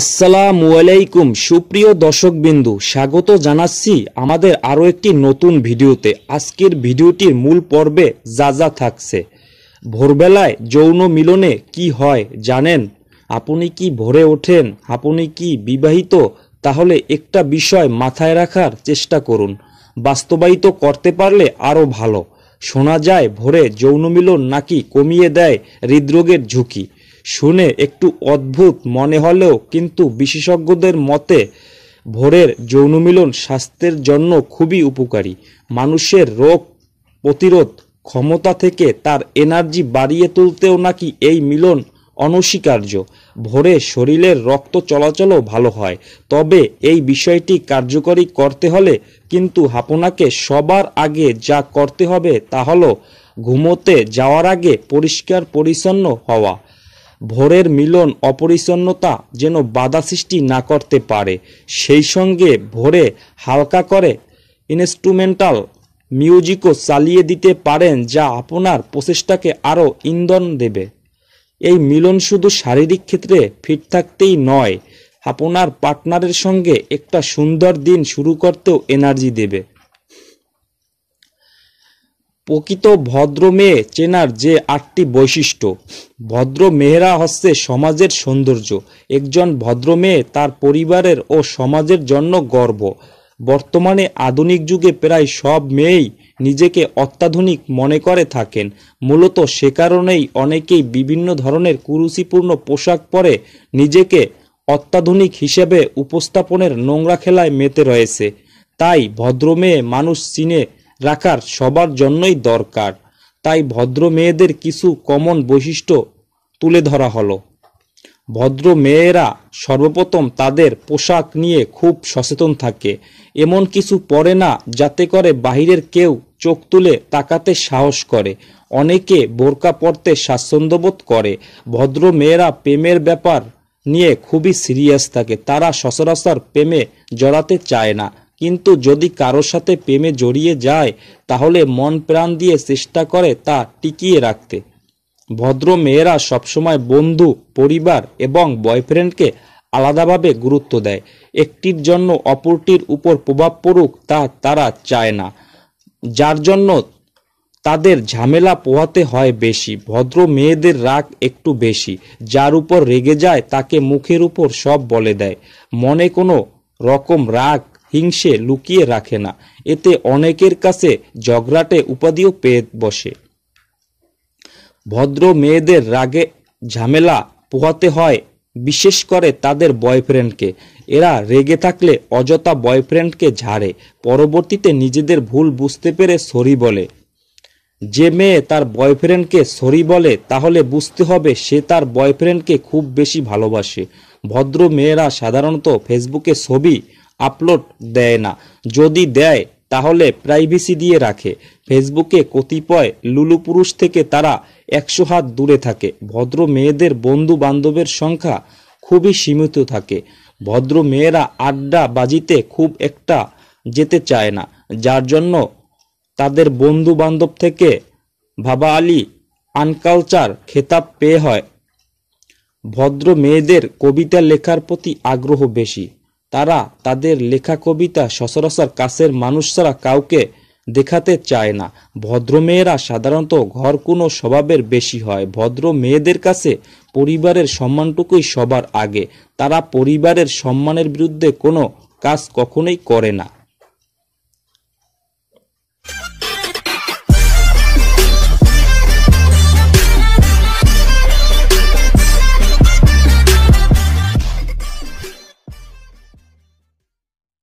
আসসালামু আলাইকুম সুপ্রিয় দর্শকবিন্দু স্বাগত জানাচ্ছি আমাদের আরও একটি নতুন ভিডিওতে আজকের ভিডিওটির মূল পর্বে যা যা থাকছে ভোরবেলায় যৌন মিলনে কি হয় জানেন আপনি কি ভরে ওঠেন আপনি কি বিবাহিত তাহলে একটা বিষয় মাথায় রাখার চেষ্টা করুন বাস্তবায়িত করতে পারলে আরও ভালো শোনা যায় ভোরে যৌন মিলন নাকি কমিয়ে দেয় হৃদরোগের ঝুঁকি শুনে একটু অদ্ভুত মনে হলেও কিন্তু বিশেষজ্ঞদের মতে ভোরের যৌনমিলন স্বাস্থ্যের জন্য খুবই উপকারী মানুষের রোগ প্রতিরোধ ক্ষমতা থেকে তার এনার্জি বাড়িয়ে তুলতেও নাকি এই মিলন অনস্বীকার্য ভোরে শরীরের রক্ত চলাচলও ভালো হয় তবে এই বিষয়টি কার্যকরী করতে হলে কিন্তু আপনাকে সবার আগে যা করতে হবে তা হলো ঘুমোতে যাওয়ার আগে পরিষ্কার পরিচ্ছন্ন হওয়া ভোরের মিলন অপরিচ্ছন্নতা যেন বাধা সৃষ্টি না করতে পারে সেই সঙ্গে ভোরে হালকা করে ইনস্ট্রুমেন্টাল মিউজিকও চালিয়ে দিতে পারেন যা আপনার প্রচেষ্টাকে আরও ইন্ধন দেবে এই মিলন শুধু শারীরিক ক্ষেত্রে ফিট থাকতেই নয় আপনার পার্টনারের সঙ্গে একটা সুন্দর দিন শুরু করতেও এনার্জি দেবে প্রকৃত ভদ্র মেয়ে চেনার যে আটটি বৈশিষ্ট্য ভদ্র মেয়েরা হচ্ছে সমাজের সৌন্দর্য একজন ভদ্র মেয়ে তার পরিবারের ও সমাজের জন্য গর্ব বর্তমানে আধুনিক যুগে প্রায় সব মেয়েই নিজেকে অত্যাধুনিক মনে করে থাকেন মূলত সে কারণেই অনেকেই বিভিন্ন ধরনের কুরুচিপূর্ণ পোশাক পরে নিজেকে অত্যাধুনিক হিসেবে উপস্থাপনের নোংরা খেলায় মেতে রয়েছে তাই ভদ্র মেয়ে মানুষ চিনে রাখার সবার জন্যই দরকার তাই ভদ্র মেয়েদের কিছু কমন বৈশিষ্ট্য তুলে ধরা হলো ভদ্র মেয়েরা সর্বপ্রথম তাদের পোশাক নিয়ে খুব সচেতন থাকে এমন কিছু পরে না যাতে করে বাহিরের কেউ চোখ তুলে তাকাতে সাহস করে অনেকে বোরকা পড়তে স্বাচ্ছন্দ্যবোধ করে ভদ্র মেয়েরা প্রেমের ব্যাপার নিয়ে খুবই সিরিয়াস থাকে তারা সচরাচর প্রেমে জড়াতে চায় না কিন্তু যদি কারোর সাথে প্রেমে জড়িয়ে যায় তাহলে মন প্রাণ দিয়ে চেষ্টা করে তা টিকিয়ে রাখতে ভদ্র মেয়েরা সবসময় বন্ধু পরিবার এবং বয়ফ্রেন্ডকে আলাদাভাবে গুরুত্ব দেয় একটির জন্য অপরটির উপর প্রভাব পড়ুক তা তারা চায় না যার জন্য তাদের ঝামেলা পোহাতে হয় বেশি ভদ্র মেয়েদের রাগ একটু বেশি যার উপর রেগে যায় তাকে মুখের উপর সব বলে দেয় মনে কোনো রকম রাগ হিংসে লুকিয়ে রাখে না এতে অনেকের কাছে জগরাটে উপাধিও পেয়ে বসে ভদ্র মেয়েদের রাগে ঝামেলা পোহাতে হয় বিশেষ করে তাদের বয়ফ্রেন্ডকে এরা রেগে থাকলে অযথা বয়ফ্রেন্ডকে ঝাড়ে পরবর্তীতে নিজেদের ভুল বুঝতে পেরে সরি বলে যে মেয়ে তার বয়ফ্রেন্ডকে সরি বলে তাহলে বুঝতে হবে সে তার বয়ফ্রেন্ডকে খুব বেশি ভালোবাসে ভদ্র মেয়েরা সাধারণত ফেসবুকে ছবি আপলোড দেয় না যদি দেয় তাহলে প্রাইভেসি দিয়ে রাখে ফেসবুকে কতিপয় লুলু পুরুষ থেকে তারা একশো হাত দূরে থাকে ভদ্র মেয়েদের বন্ধু বান্ধবের সংখ্যা খুবই সীমিত থাকে ভদ্র মেয়েরা আড্ডা বাজিতে খুব একটা যেতে চায় না যার জন্য তাদের বন্ধু বান্ধব থেকে ভাবা আলী আনকালচার খেতাব পেয়ে হয় ভদ্র মেয়েদের কবিতা লেখার প্রতি আগ্রহ বেশি তারা তাদের লেখা কবিতা সচরাচর কাছের মানুষ ছাড়া কাউকে দেখাতে চায় না ভদ্র মেয়েরা সাধারণত ঘর কোনো স্বভাবের বেশি হয় ভদ্র মেয়েদের কাছে পরিবারের সম্মানটুকুই সবার আগে তারা পরিবারের সম্মানের বিরুদ্ধে কোনো কাজ কখনোই করে না